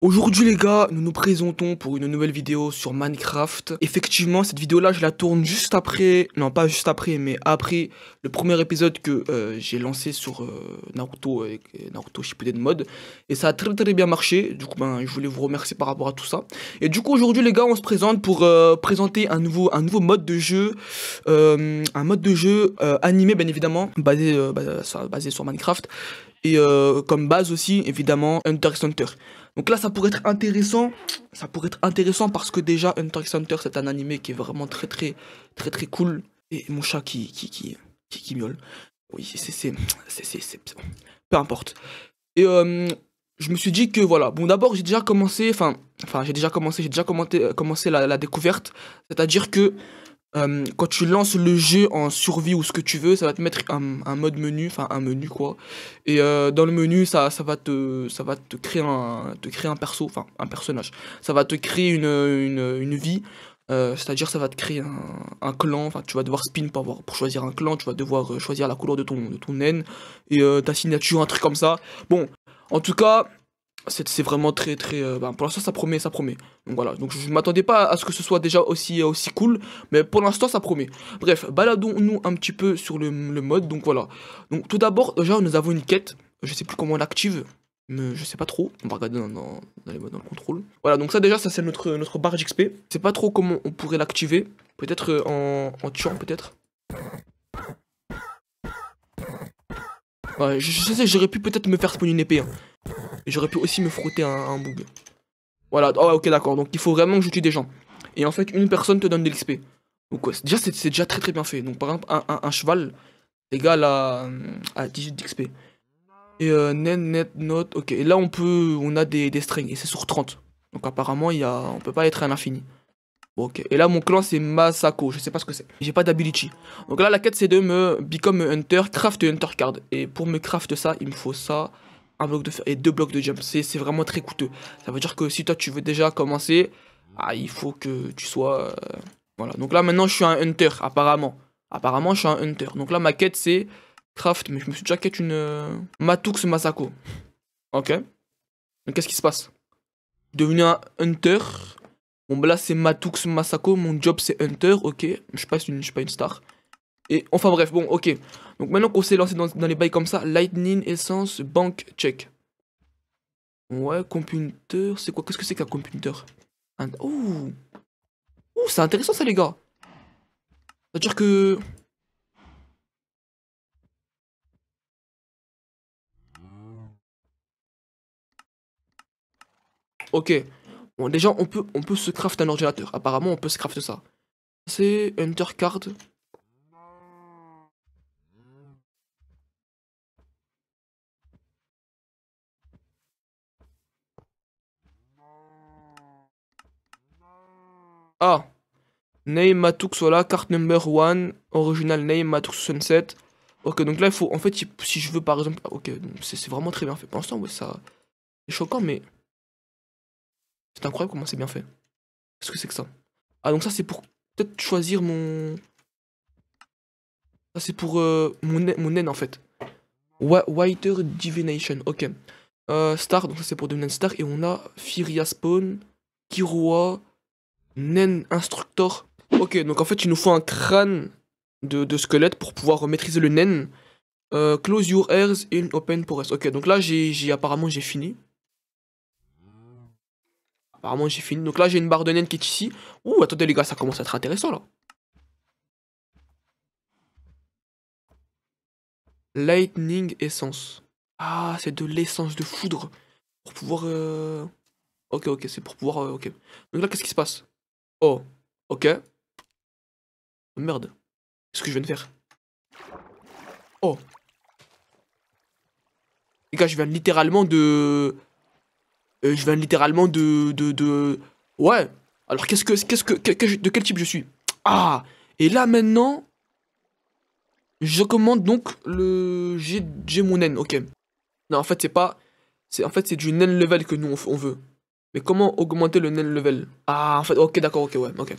Aujourd'hui les gars, nous nous présentons pour une nouvelle vidéo sur Minecraft. Effectivement, cette vidéo là, je la tourne juste après, non pas juste après, mais après le premier épisode que euh, j'ai lancé sur euh, Naruto, et euh, Naruto Shippuden mode. Et ça a très très bien marché, du coup ben, je voulais vous remercier par rapport à tout ça. Et du coup aujourd'hui les gars, on se présente pour présenter un nouveau, un nouveau mode de jeu, un mode de jeu animé bien évidemment, basé, basé sur Minecraft. Et euh, comme base aussi, évidemment, Hunter x Hunter. Donc là, ça pourrait être intéressant. Ça pourrait être intéressant parce que déjà, Hunter x Hunter, c'est un animé qui est vraiment très, très, très, très cool. Et mon chat qui, qui, qui, qui, miaule. Oui, c'est, peu importe. Et euh, je me suis dit que voilà, bon d'abord j'ai déjà commencé, enfin, enfin j'ai déjà commencé, j'ai déjà commenté, commencé la, la découverte, c'est-à-dire que euh, quand tu lances le jeu en survie ou ce que tu veux, ça va te mettre un, mode menu, enfin un menu quoi. Et euh, dans le menu, ça, ça, va te, ça va te créer un, te créer un perso, enfin un personnage. Ça va te créer une, une, une vie. Euh, c'est-à-dire, ça va te créer un, clan. Enfin, tu vas devoir spin pour, pour choisir un clan. Tu vas devoir choisir la couleur de ton, de ton naine et ta signature, un truc comme ça. Bon, en tout cas, c'est vraiment très très euh, bah, pour l'instant ça promet ça promet donc voilà donc je, m'attendais pas à ce que ce soit déjà aussi euh, aussi cool mais pour l'instant ça promet bref baladons-nous un petit peu sur le, mode donc voilà donc tout d'abord déjà nous avons une quête je sais plus comment on l'active mais je sais pas trop on va regarder dans, dans le contrôle voilà donc ça déjà ça c'est notre notre barre d'XP c'est pas trop comment on pourrait l'activer peut-être euh, en, tuant peut-être Ouais, je, sais, j'aurais pu peut-être me faire spawn une épée. Hein j'aurais pu aussi me frotter un, un bug. Voilà, oh, ok, d'accord. Donc il faut vraiment que je tue des gens. Et en fait, une personne te donne de l'XP. Donc déjà, c'est déjà très très bien fait. Donc par exemple, un, cheval égale euh, à, à 18 d'XP. Et euh, net, net, note, ok. Et là, on peut, on a des, des strings et c'est sur 30. Donc apparemment, il y a, on peut pas être à l'infini. ok. Et là, mon clan, c'est Masako. Je sais pas ce que c'est. J'ai pas d'ability. Donc là, la quête, c'est de me become hunter, craft hunter card. Et pour me craft ça, il me faut ça un bloc de fer et deux blocs de jump. C'est vraiment très coûteux. Ça veut dire que si toi tu veux déjà commencer, ah, il faut que tu sois. Euh, voilà. Donc là maintenant je suis un hunter apparemment. Apparemment je suis un hunter. Donc là ma quête c'est craft. Mais je me suis déjà quête une euh, Matux Masako. Ok. Donc qu'est-ce qui se passe Devenu un hunter. Bon bah là c'est Matux Masako. Mon job c'est hunter. Ok. Je passe une, je suis pas une star. Et enfin bref, bon, ok. Donc maintenant qu'on s'est lancé dans, les bails comme ça, Lightning, Essence, Bank, Check. Ouais, Computer, c'est quoi Qu'est-ce que c'est qu'un Computer Ouh Ouh, c'est intéressant ça les gars C'est-à-dire que... Ok. Bon, déjà, on peut, on peut se craft un ordinateur. Apparemment, on peut se craft ça. C'est Hunter Card. Ah Name matux carte number 1, original name matux Sunset. Ok, donc là, il faut. En fait, si je veux par exemple. Ah, ok, c'est vraiment très bien fait. Pour l'instant, ouais, ça. C'est choquant, mais. C'est incroyable comment c'est bien fait. Qu'est-ce que c'est que ça Ah, donc ça, c'est pour peut-être choisir mon. Ça, c'est pour euh, mon, mon naine en fait. Whiter Divination, ok. Euh, star, donc ça c'est pour devenir une star. Et on a Firia Spawn, Kirua, Nen Instructor. Ok, donc en fait, il nous faut un crâne de, squelette pour pouvoir maîtriser le Nen. Euh, close your ears and open pores Ok, donc là, j'ai apparemment, j'ai fini. Apparemment, j'ai fini. Donc là, j'ai une barre de Nen qui est ici. Ouh, attendez les gars, ça commence à être intéressant là. Lightning Essence. Ah, c'est de l'essence de foudre. Pour pouvoir... Euh, ok, ok, c'est pour pouvoir... Euh, ok. Donc là, qu'est-ce qui se passe Oh, ok. Oh, merde. Qu'est-ce que je viens de faire Oh. Les gars, je viens littéralement de... Euh, je viens littéralement de... de, Ouais. Alors, qu'est-ce que, qu'est-ce que, De quel type je suis Ah Et là, maintenant... Je commande donc le... J'ai mon N, ok. Non, en fait, c'est pas... En fait, c'est du Nen level que nous, on veut comment augmenter le nain level Ah, en fait, ok, d'accord, ok, ouais, ok.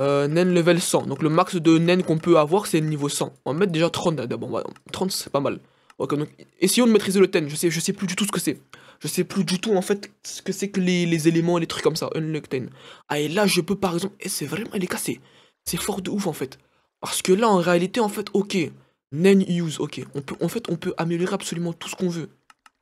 Euh, Nen level 100. Donc le max de nain qu'on peut avoir, c'est le niveau 100. On va mettre déjà 30 d'abord. 30, c'est pas mal. Ok, donc, essayons de maîtriser le ten. Je sais, je sais plus du tout ce que c'est. Je sais plus du tout, en fait, ce que c'est que les, éléments et les trucs comme ça. Unlock ten. Ah, et là, je peux, par exemple... Et eh, c'est vraiment... Il est cassé. C'est fort de ouf, en fait. Parce que là, en réalité, en fait, ok. Nain use, ok. On peut, en fait, on peut améliorer absolument tout ce qu'on veut.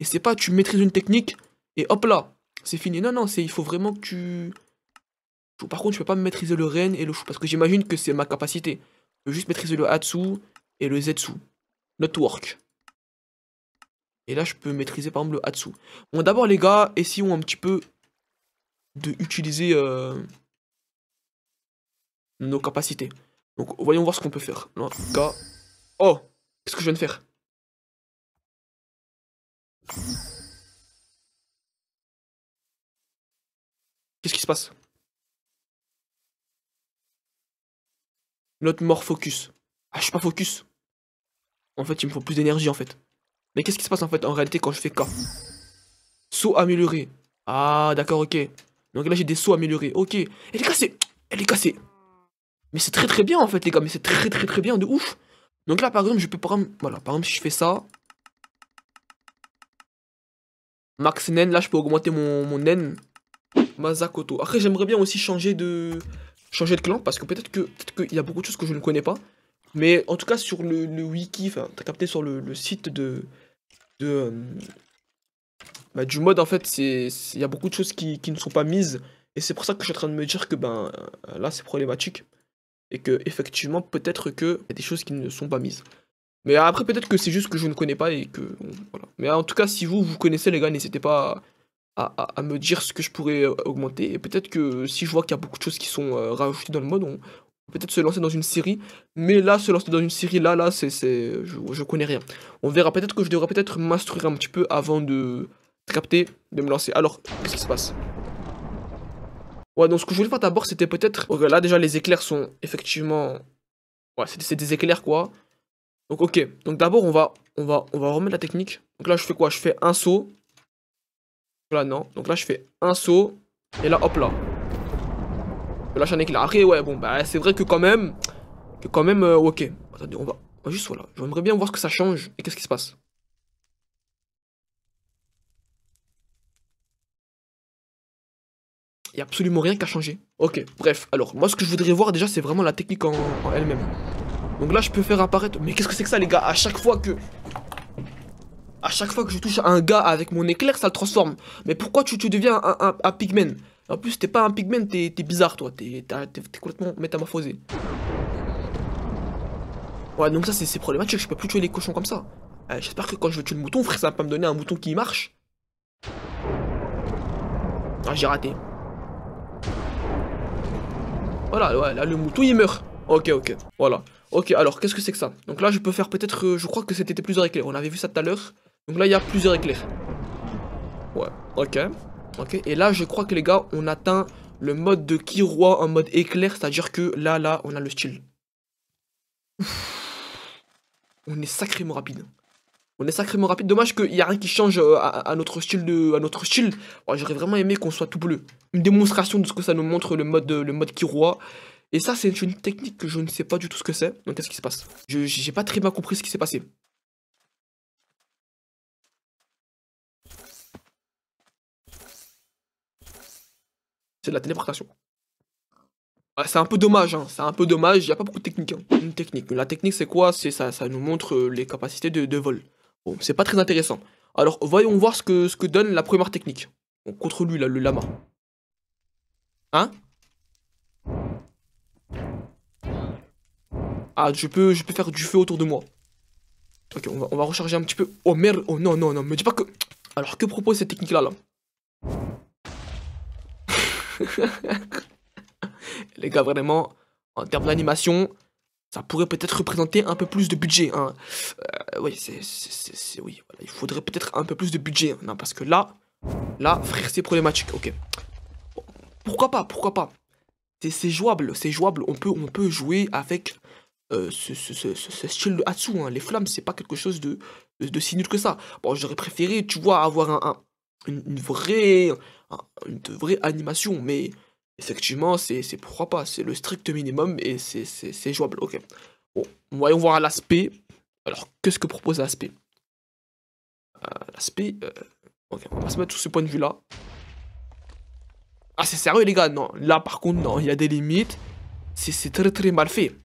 Et c'est pas, tu maîtrises une technique, et hop là, c'est fini. Non, non, c'est il faut vraiment que tu. Par contre, je peux pas maîtriser le Ren et le chou parce que j'imagine que c'est ma capacité. Je peux juste maîtriser le Hatsu et le Zetsu. Network. Et là, je peux maîtriser par exemple le Hatsu. Bon, d'abord, les gars, essayons un petit peu de utiliser euh, nos capacités. Donc, voyons voir ce qu'on peut faire. gars. Oh Qu'est-ce que je viens de faire Qu'est-ce qui se passe Notre mort focus. Ah, je suis pas focus. En fait, il me faut plus d'énergie, en fait. Mais qu'est-ce qui se passe, en fait, en réalité, quand je fais K Saut amélioré. Ah, d'accord, ok. Donc là, j'ai des sauts améliorés. Ok. Elle est cassée. Elle est cassée. Mais c'est très très bien, en fait, les gars. Mais c'est très très très bien, de ouf. Donc là, par exemple, je peux... Par exemple, voilà, par exemple, si je fais ça... Max Nen, là, je peux augmenter mon, mon Nen mazakoto Après, j'aimerais bien aussi changer de, changer de clan parce que peut-être que peut y a beaucoup de choses que je ne connais pas. Mais en tout cas, sur le, wiki, enfin, t'as capté sur le, site de. de euh, bah, du mode, en fait, il y a beaucoup de choses qui, qui ne sont pas mises. Et c'est pour ça que je suis en train de me dire que ben euh, là, c'est problématique. Et que, effectivement, peut-être qu'il y a des choses qui ne sont pas mises. Mais après, peut-être que c'est juste que je ne connais pas et que. Mais en tout cas, si vous, vous connaissez, les gars, n'hésitez pas à, me dire ce que je pourrais euh, augmenter. Et peut-être que si je vois qu'il y a beaucoup de choses qui sont euh, rajoutées dans le mode, on peut peut-être se lancer dans une série. Mais là, se lancer dans une série, là, là, c'est, c'est, je, connais rien. On verra peut-être que je devrais peut-être m'instruire un petit peu avant de capter, de me lancer. Alors, qu'est-ce qui se passe Ouais, donc ce que je voulais faire d'abord, c'était peut-être... là, déjà, les éclairs sont effectivement... Ouais, c'est, c'est des éclairs, quoi. Donc, ok. Donc, d'abord, on va, on, va, on va remettre la technique. Donc là, je fais quoi Je fais un saut. Là, non. Donc là, je fais un saut. Et là, hop là. là, j'en ai a. Après, ouais, bon, bah, c'est vrai que quand même. Que quand même, euh, ok. Attendez, on va, juste voilà. J'aimerais bien voir ce que ça change et qu'est-ce qui se passe. Il n'y a absolument rien qui a changé. Ok, bref. Alors, moi, ce que je voudrais voir déjà, c'est vraiment la technique en elle-même. Donc là, je peux faire apparaître... Mais qu'est-ce que c'est que ça, les gars À chaque fois que... A chaque fois que je touche un gars avec mon éclair, ça le transforme. Mais pourquoi tu, deviens un, un, pigman En plus, t'es pas un pigman, t'es bizarre, toi. T'es complètement métamorphosé. Ouais, donc ça, c'est problématique. Je peux plus tuer les cochons comme ça. Eh, j'espère que quand je vais tuer le mouton, frère, ça va pas me donner un mouton qui marche. Ah, j'ai raté. Voilà, ouais, là, le mouton, il meurt. Ok, ok, voilà. Ok, alors, qu'est-ce que c'est que ça Donc là, je peux faire peut-être... Euh, je crois que c'était plusieurs éclairs. On avait vu ça tout à l'heure. Donc là, il y a plusieurs éclairs. Ouais, ok. Ok, et là, je crois que les gars, on atteint le mode de roi en mode éclair, c'est-à-dire que là, là, on a le style. On est sacrément rapide. On est sacrément rapide. Dommage qu'il n'y a rien qui change euh, à, notre style de, à notre style. Oh, j'aurais vraiment aimé qu'on soit tout bleu. Une démonstration de ce que ça nous montre le mode, le mode Et ça, c'est une technique que je ne sais pas du tout ce que c'est. Donc, qu'est-ce qui se passe Je pas très bien compris ce qui s'est passé. c'est de la téléportation. c'est un peu dommage, hein. c'est un peu dommage, il n'y a pas beaucoup de technique. Hein. Une technique. La technique, c'est quoi C'est ça, ça nous montre euh, les capacités de, vol. Bon, c'est pas très intéressant. Alors, voyons voir ce que, ce que donne la première technique. contre lui, là, le lama. Hein Ah, je peux, je peux faire du feu autour de moi. Ok, on va, recharger un petit peu. Oh merde, oh non, non, non, me dis pas que... Alors, que propose cette technique-là, là les gars, vraiment, en termes d'animation, ça pourrait peut-être représenter un peu plus de budget. Hein. Euh, oui, c'est, oui, voilà. il faudrait peut-être un peu plus de budget. Non, parce que là, là, frère, c'est problématique. Ok. pourquoi pas, pourquoi pas. C'est, jouable, c'est jouable. On peut, on peut jouer avec euh, ce, ce, ce, ce, style de Hatsu. Hein. Les flammes, c'est pas quelque chose de, de, de si nul que ça. Bon, j'aurais préféré, tu vois, avoir un une, vraie, une vraie animation, mais effectivement, c'est pourquoi pas, c'est le strict minimum et c'est jouable. Ok. Bon, voyons voir l'aspect. Alors, qu'est-ce que propose l'aspect euh, L'aspect. Euh, ok, on va se mettre sur ce point de vue-là. Ah, c'est sérieux, les gars Non, là, par contre, non, il y a des limites. C'est très très mal fait.